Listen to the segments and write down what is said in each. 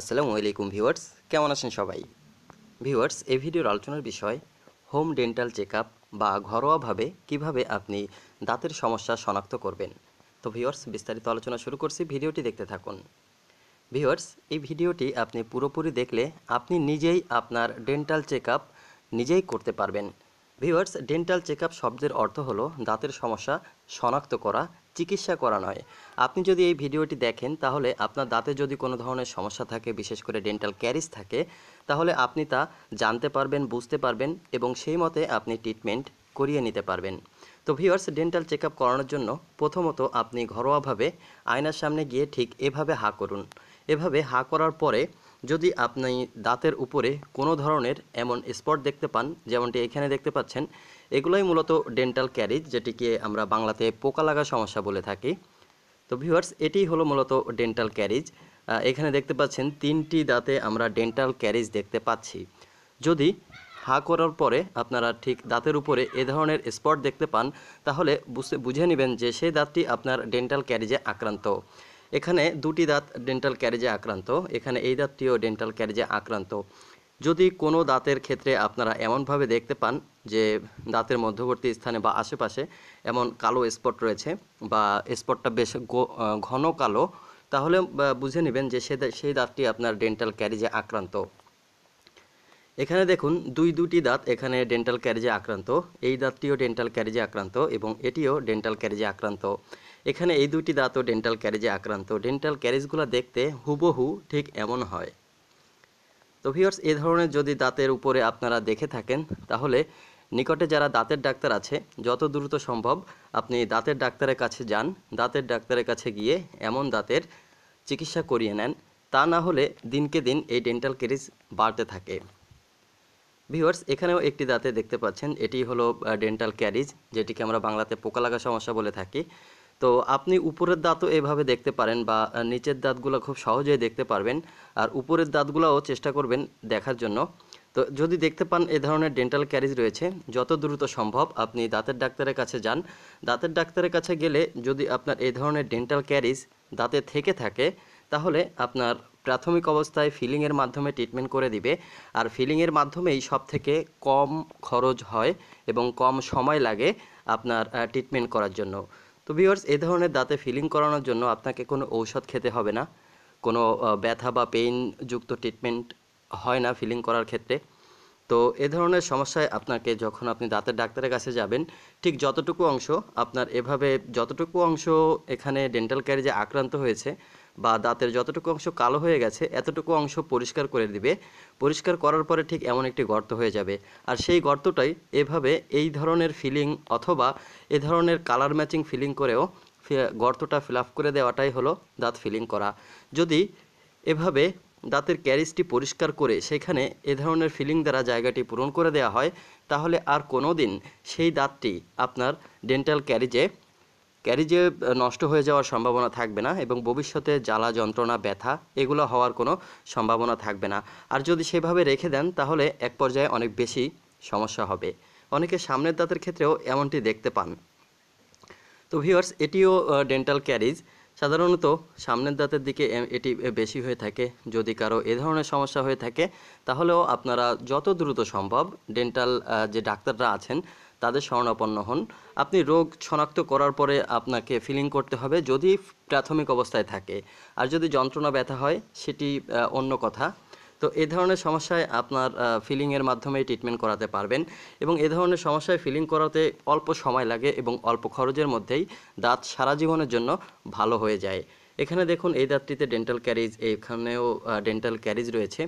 আসসালামু আলাইকুম ভিউয়ার্স কেমন আছেন সবাই ভিউয়ার্স এই ভিডিওর আলোচনার বিষয় হোম ডেন্টাল চেক বা ঘরোয়াভাবে কিভাবে আপনি দাঁতের সমস্যা শনাক্ত করবেন তো ভিউয়ার্স বিস্তারিত আলোচনা শুরু করছি ভিডিওটি দেখতে থাকুন ভিউয়ার্স এই ভিডিওটি আপনি পুরোপুরি দেখলে আপনি নিজেই আপনার ডেন্টাল চেক নিজেই করতে পারবেন ভিউয়ার্স ডেন্টাল চেক শব্দের অর্থ হলো দাঁতের সমস্যা শনাক্ত করা চিকিৎসা করানো হয় আপনি যদি এই ভিডিওটি দেখেন তাহলে আপনার দাঁতে যদি কোনো ধরনের সমস্যা থাকে বিশেষ করে ডেন্টাল ক্যারিস থাকে তাহলে আপনি তা জানতে পারবেন বুঝতে পারবেন এবং সেই মতে আপনি ট্রিটমেন্ট করিয়ে নিতে পারবেন তো ভিওয়ার্স ডেন্টাল চেক আপ করানোর জন্য প্রথমত আপনি ঘরোয়াভাবে আয়নার সামনে গিয়ে ঠিক এভাবে হা করুন এভাবে হা করার পরে যদি আপনি দাঁতের উপরে কোনো ধরনের এমন স্পট দেখতে পান যেমনটি এখানে দেখতে পাচ্ছেন এগুলোই মূলত ডেন্টাল ক্যারিজ যেটিকে আমরা বাংলাতে পোকা লাগা সমস্যা বলে থাকি তো ভিউয়ার্স এটি হলো মূলত ডেন্টাল ক্যারিজ এখানে দেখতে পাচ্ছেন তিনটি দাঁতে আমরা ডেন্টাল ক্যারিজ দেখতে পাচ্ছি যদি হা করার পরে আপনারা ঠিক দাঁতের উপরে এ ধরনের স্পট দেখতে পান তাহলে বুঝে নেবেন যে সেই দাঁতটি আপনার ডেন্টাল ক্যারিজে আক্রান্ত এখানে দুটি দাঁত ডেন্টাল ক্যারেজে আক্রান্ত এখানে এই দাঁতটিও ডেন্টাল ক্যারেজে আক্রান্ত যদি কোনো দাঁতের ক্ষেত্রে আপনারা এমনভাবে দেখতে পান যে দাঁতের মধ্যবর্তী স্থানে বা আশেপাশে এমন কালো স্পট রয়েছে বা স্পটটা বেশ ঘন কালো তাহলে বুঝে নেবেন যে সে সেই দাঁতটি আপনার ডেন্টাল ক্যারেজে আক্রান্ত এখানে দেখুন দুই দুটি দাঁত এখানে ডেন্টাল ক্যারেজে আক্রান্ত এই দাঁতটিও ডেন্টাল ক্যারেজে আক্রান্ত এবং এটিও ডেন্টাল ক্যারেজে আক্রান্ত এখানে এই দুটি দাঁতও ডেন্টাল ক্যারেজে আক্রান্ত ডেন্টাল ক্যারেজগুলো দেখতে হুবহু ঠিক এমন হয় তো ভিওর্স এ ধরনের যদি দাঁতের উপরে আপনারা দেখে থাকেন তাহলে নিকটে যারা দাঁতের ডাক্তার আছে যত দ্রুত সম্ভব আপনি দাঁতের ডাক্তারের কাছে যান দাঁতের ডাক্তারের কাছে গিয়ে এমন দাঁতের চিকিৎসা করিয়ে নেন তা না হলে দিনকে দিন এই ডেন্টাল ক্যারিজ বাড়তে থাকে ভিওয়ার্স এখানেও একটি দাঁতে দেখতে পাচ্ছেন এটি হলো ডেন্টাল ক্যারিজ যেটিকে আমরা বাংলাতে পোকা লাগা সমস্যা বলে থাকি তো আপনি উপরের দাঁতও এভাবে দেখতে পারেন বা নিচের দাঁতগুলো খুব সহজেই দেখতে পারবেন আর উপরের দাঁতগুলোও চেষ্টা করবেন দেখার জন্য তো যদি দেখতে পান এ ধরনের ডেন্টাল ক্যারিজ রয়েছে যত দ্রুত সম্ভব আপনি দাঁতের ডাক্তারের কাছে যান দাঁতের ডাক্তারের কাছে গেলে যদি আপনার এ ধরনের ডেন্টাল ক্যারিজ দাঁতে থেকে থাকে তাহলে আপনার প্রাথমিক অবস্থায় ফিলিংয়ের মাধ্যমে ট্রিটমেন্ট করে দিবে আর ফিলিংয়ের মাধ্যমেই সব থেকে কম খরচ হয় এবং কম সময় লাগে আপনার ট্রিটমেন্ট করার জন্য তো ভিওর্স এ ধরনের দাঁতে ফিলিং করানোর জন্য আপনাকে কোনো ঔষধ খেতে হবে না কোনো ব্যথা বা পেইনযুক্ত ট্রিটমেন্ট হয় না ফিলিং করার ক্ষেত্রে তো এ ধরনের সমস্যায় আপনাকে যখন আপনি দাঁতের ডাক্তারের কাছে যাবেন ঠিক যতটুকু অংশ আপনার এভাবে যতটুকু অংশ এখানে ডেন্টাল ক্যারিজে আক্রান্ত হয়েছে বা দাঁতের যতটুকু অংশ কালো হয়ে গেছে এতটুকু অংশ পরিষ্কার করে দিবে পরিষ্কার করার পরে ঠিক এমন একটি গর্ত হয়ে যাবে আর সেই গর্তটাই এভাবে এই ধরনের ফিলিং অথবা এ ধরনের কালার ম্যাচিং ফিলিং করেও গর্তটা ফিল আপ করে দেওয়াটাই হলো দাঁত ফিলিং করা যদি এভাবে দাঁতের ক্যারিজটি পরিষ্কার করে সেখানে এ ধরনের ফিলিং দ্বারা জায়গাটি পূরণ করে দেওয়া হয় তাহলে আর কোনো দিন সেই দাঁতটি আপনার ডেন্টাল ক্যারিজে ক্যারিজে নষ্ট হয়ে যাওয়ার সম্ভাবনা থাকবে না এবং ভবিষ্যতে জ্বালা যন্ত্রণা ব্যথা এগুলো হওয়ার কোনো সম্ভাবনা থাকবে না আর যদি সেভাবে রেখে দেন তাহলে এক পর্যায়ে অনেক বেশি সমস্যা হবে অনেকে সামনের দাঁতের ক্ষেত্রেও এমনটি দেখতে পান তো ভিওর্স এটিও ডেন্টাল ক্যারিজ সাধারণত সামনের দাঁতের দিকে এটি বেশি হয়ে থাকে যদি কারো এ ধরনের সমস্যা হয়ে থাকে তাহলেও আপনারা যত দ্রুত সম্ভব ডেন্টাল যে ডাক্তাররা আছেন তাদের শরণাপন্ন হন আপনি রোগ শনাক্ত করার পরে আপনাকে ফিলিং করতে হবে যদি প্রাথমিক অবস্থায় থাকে আর যদি যন্ত্রণা ব্যথা হয় সেটি অন্য কথা তো এ ধরনের সমস্যায় আপনার ফিলিংয়ের মাধ্যমে ট্রিটমেন্ট করাতে পারবেন এবং এ ধরনের সমস্যায় ফিলিং করাতে অল্প সময় লাগে এবং অল্প খরচের মধ্যেই দাঁত সারা জীবনের জন্য ভালো হয়ে যায় এখানে দেখুন এই দাঁতটিতে ডেন্টাল ক্যারিজ এখানেও ডেন্টাল ক্যারিজ রয়েছে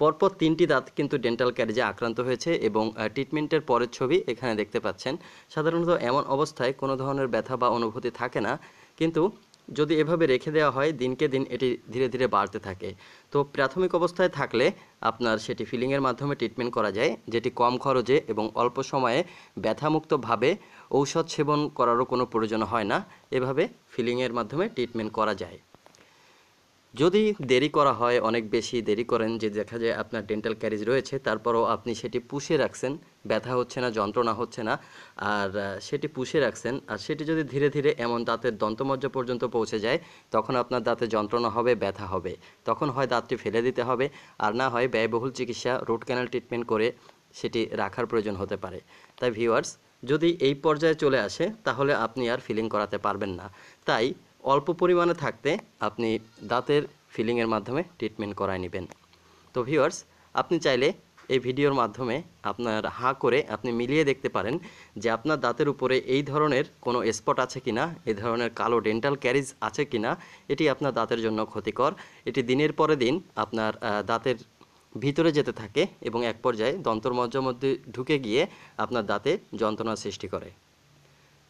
পরপর তিনটি দাঁত কিন্তু ডেন্টাল ক্যারিজে আক্রান্ত হয়েছে এবং ট্রিটমেন্টের পরের ছবি এখানে দেখতে পাচ্ছেন সাধারণত এমন অবস্থায় কোনো ধরনের ব্যথা বা অনুভূতি থাকে না কিন্তু যদি এভাবে রেখে দেওয়া হয় দিনকে দিন এটি ধীরে ধীরে বাড়তে থাকে তো প্রাথমিক অবস্থায় থাকলে আপনার সেটি ফিলিংয়ের মাধ্যমে ট্রিটমেন্ট করা যায় যেটি কম খরচে এবং অল্প সময়ে ব্যথামুক্তভাবে ঔষধ সেবন করারও কোনো প্রয়োজন হয় না এভাবে ফিলিংয়ের মাধ্যমে ট্রিটমেন্ট করা যায় যদি দেরি করা হয় অনেক বেশি দেরি করেন যে দেখা যায় আপনার ডেন্টাল ক্যারিজ রয়েছে তারপরও আপনি সেটি পুষে রাখছেন ব্যথা হচ্ছে না যন্ত্রণা হচ্ছে না আর সেটি পুষে রাখছেন আর সেটি যদি ধীরে ধীরে এমন দাঁতের দন্তমজ্জা পর্যন্ত পৌঁছে যায় তখন আপনার দাঁতে যন্ত্রণা হবে ব্যথা হবে তখন হয় দাঁতটি ফেলে দিতে হবে আর না হয় ব্যয়বহুল চিকিৎসা রুট ক্যানাল ট্রিটমেন্ট করে সেটি রাখার প্রয়োজন হতে পারে তাই ভিউয়ার্স যদি এই পর্যায়ে চলে আসে তাহলে আপনি আর ফিলিং করাতে পারবেন না তাই অল্প পরিমাণে থাকতে আপনি দাঁতের ফিলিংয়ের মাধ্যমে ট্রিটমেন্ট করায় নেবেন তো ভিওয়ার্স আপনি চাইলে এই ভিডিওর মাধ্যমে আপনার হা করে আপনি মিলিয়ে দেখতে পারেন যে আপনার দাঁতের উপরে এই ধরনের কোনো স্পট আছে কি না এই ধরনের কালো ডেন্টাল ক্যারিজ আছে কি না এটি আপনার দাঁতের জন্য ক্ষতিকর এটি দিনের পরে দিন আপনার দাঁতের ভিতরে যেতে থাকে এবং এক পর্যায়ে দন্তর মধ্যে ঢুকে গিয়ে আপনার দাঁতে যন্ত্রণা সৃষ্টি করে